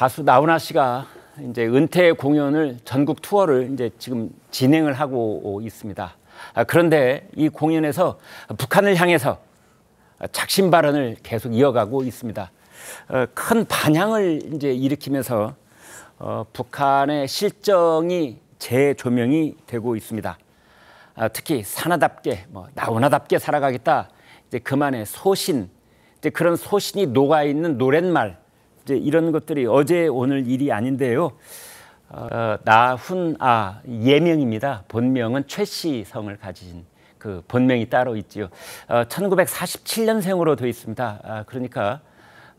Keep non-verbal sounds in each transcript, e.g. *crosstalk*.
가수 나훈아 씨가 이제 은퇴 공연을 전국 투어를 이제 지금 진행을 하고 있습니다. 아, 그런데 이 공연에서 북한을 향해서 작심 발언을 계속 이어가고 있습니다. 어, 큰 반향을 이제 일으키면서 어, 북한의 실정이 재조명이 되고 있습니다. 아, 특히 사나답게 뭐 나훈아답게 살아가겠다 이제 그만의 소신 이제 그런 소신이 녹아 있는 노랫말 이제 이런 것들이 어제 오늘 일이 아닌데요. 어, 나훈아 예명입니다. 본명은 최씨 성을 가진 그 본명이 따로 있지요. 어, 1947년생으로 되어 있습니다. 아, 그러니까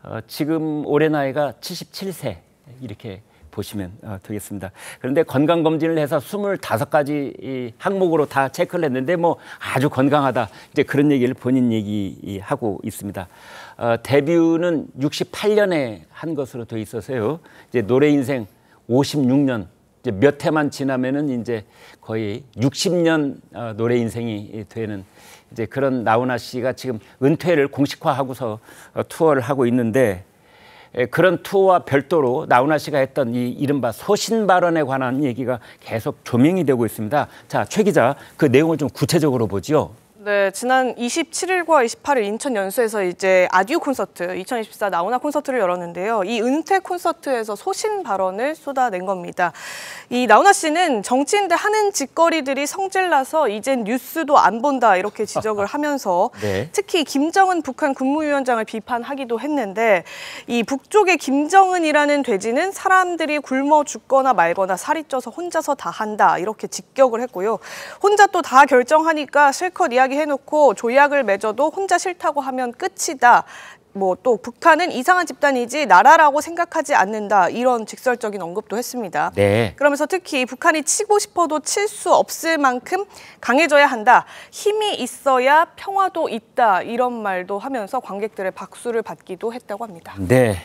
어, 지금 올해 나이가 77세 이렇게 보시면 어, 되겠습니다. 그런데 건강검진을 해서 25가지 항목으로 다 체크를 했는데 뭐 아주 건강하다. 이제 그런 얘기를 본인 얘기하고 있습니다. 어, 데뷔는 68년에 한 것으로 돼 있어서요. 이제 노래 인생 56년 이제 몇 해만 지나면은 이제 거의 60년 어, 노래 인생이 되는 이제 그런 나훈아 씨가 지금 은퇴를 공식화하고서 어, 투어를 하고 있는데 예, 그런 투와 어 별도로 나훈아 씨가 했던 이 이른바 소신 발언에 관한 얘기가 계속 조명이 되고 있습니다. 자, 최 기자 그 내용을 좀 구체적으로 보지요. 네, 지난 27일과 28일 인천 연수에서 이제 아듀 콘서트, 2024 나훈아 콘서트를 열었는데요. 이 은퇴 콘서트에서 소신 발언을 쏟아낸 겁니다. 이 나훈아 씨는 정치인들 하는 짓거리들이 성질나서 이젠 뉴스도 안 본다 이렇게 지적을 *laughs* 하면서 네. 특히 김정은 북한 국무위원장을 비판하기도 했는데 이 북쪽의 김정은이라는 돼지는 사람들이 굶어 죽거나 말거나 살이 쪄서 혼자서 다 한다 이렇게 직격을 했고요. 혼자 또 다 결정하니까 실컷 이야기 이야기 해놓고 조약을 맺어도 혼자 싫다고 하면 끝이다. 뭐 또 북한은 이상한 집단이지 나라라고 생각하지 않는다 이런 직설적인 언급도 했습니다. 네. 그러면서 특히 북한이 치고 싶어도 칠 수 없을 만큼 강해져야 한다. 힘이 있어야 평화도 있다 이런 말도 하면서 관객들의 박수를 받기도 했다고 합니다. 네.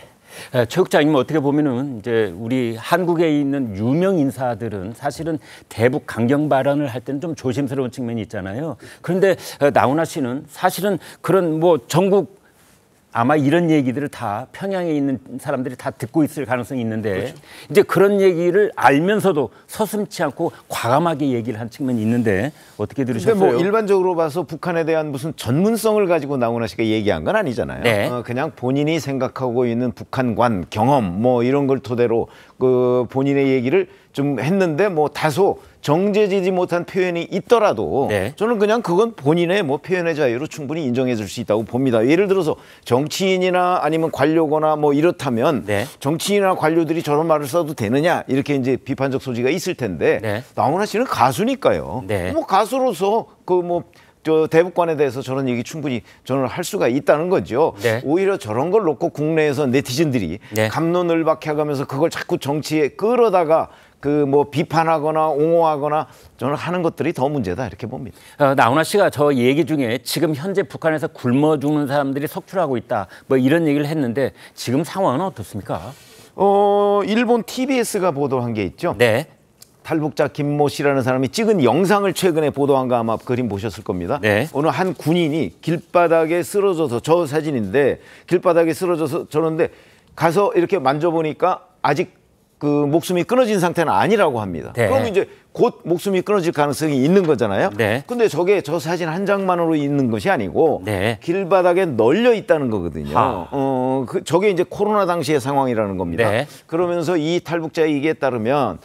체육장이님 어떻게 보면은 이제 우리 한국에 있는 유명 인사들은 사실은 대북 강경 발언을 할 때는 좀 조심스러운 측면이 있잖아요. 그런데 나훈아 씨는 사실은 그런 뭐 전국 아마 이런 얘기들을 다 평양에 있는 사람들이 다 듣고 있을 가능성이 있는데 그렇죠. 이제 그런 얘기를 알면서도 서슴치 않고 과감하게 얘기를 한 측면이 있는데 어떻게 들으셨어요? 근데 뭐 일반적으로 봐서 북한에 대한 무슨 전문성을 가지고 나훈아 씨가 얘기한 건 아니잖아요. 네. 어, 그냥 본인이 생각하고 있는 북한관 경험 뭐 이런 걸 토대로 그 본인의 얘기를 좀 했는데 뭐 다소 정제되지 못한 표현이 있더라도 네. 저는 그냥 그건 본인의 뭐 표현의 자유로 충분히 인정해 줄 수 있다고 봅니다. 예를 들어서 정치인이나 아니면 관료거나 뭐 이렇다면 네. 정치인이나 관료들이 저런 말을 써도 되느냐 이렇게 이제 비판적 소지가 있을 텐데 네. 나훈아 씨는 가수니까요. 네. 뭐 가수로서 그 뭐 저 대북관에 대해서 저런 얘기 충분히 저는 할 수가 있다는 거죠. 네. 오히려 저런 걸 놓고 국내에서 네티즌들이 네. 감론을 박해하면서 그걸 자꾸 정치에 끌어다가 그뭐 비판하거나 옹호하거나 저는 하는 것들이 더 문제다 이렇게 봅니다. 어, 나훈아 씨가 저 얘기 중에 지금 현재 북한에서 굶어 죽는 사람들이 속출하고 있다 뭐 이런 얘기를 했는데 지금 상황은 어떻습니까? 어 일본 TBS가 보도한 게 있죠. 네. 탈북자 김모 씨라는 사람이 찍은 영상을 최근에 보도한 거 아마 그림 보셨을 겁니다. 네. 어느 한 군인이 길바닥에 쓰러져서 저 사진인데 길바닥에 쓰러져서 저런데 가서 이렇게 만져보니까 아직 그 목숨이 끊어진 상태는 아니라고 합니다. 네. 그럼 이제 곧 목숨이 끊어질 가능성이 있는 거잖아요. 네. 근데 저게 저 사진 한 장만으로 있는 것이 아니고 네. 길바닥에 널려 있다는 거거든요. 하. 어, 그 저게 이제 코로나 당시의 상황이라는 겁니다. 네. 그러면서 이 탈북자의 이기에 따르면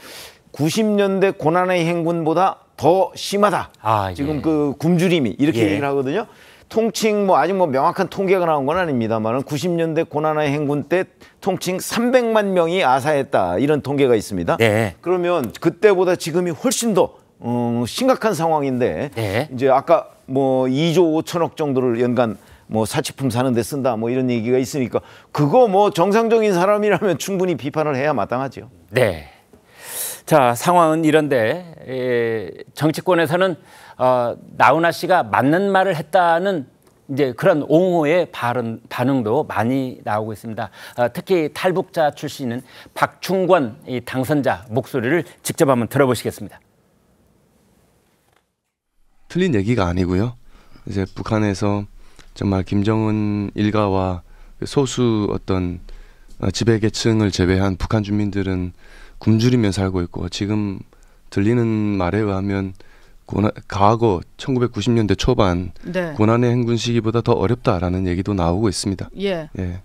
90년대 고난의 행군보다 더 심하다. 아, 예. 지금 그 굶주림이 이렇게 예. 얘기를 하거든요. 통칭 뭐 아직 뭐 명확한 통계가 나온 건 아닙니다만은 90년대 고난의 행군 때 통칭 300만 명이 아사했다 이런 통계가 있습니다. 네. 그러면 그때보다 지금이 훨씬 더 음, 심각한 상황인데 네. 이제 아까 뭐 2조 5천억 정도를 연간 뭐 사치품 사는 데 쓴다 뭐 이런 얘기가 있으니까 그거 뭐 정상적인 사람이라면 충분히 비판을 해야 마땅하죠. 네. 자 상황은 이런데 에, 예, 정치권에서는 어, 나훈아 씨가 맞는 말을 했다는 이제 그런 옹호의 발언, 반응도 많이 나오고 있습니다. 어, 특히 탈북자 출신인 박충권 이 당선자 목소리를 직접 한번 들어보시겠습니다. 틀린 얘기가 아니고요. 이제 북한에서 정말 김정은 일가와 소수 어떤 어, 지배계층을 제외한 북한 주민들은 굶주리며 살고 있고 지금 들리는 말에 의하면 고난, 과거 1990년대 초반 네. 고난의 행군 시기보다 더 어렵다라는 얘기도 나오고 있습니다. 예. 예.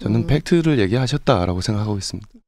저는 음. 팩트를 얘기하셨다라고 생각하고 있습니다.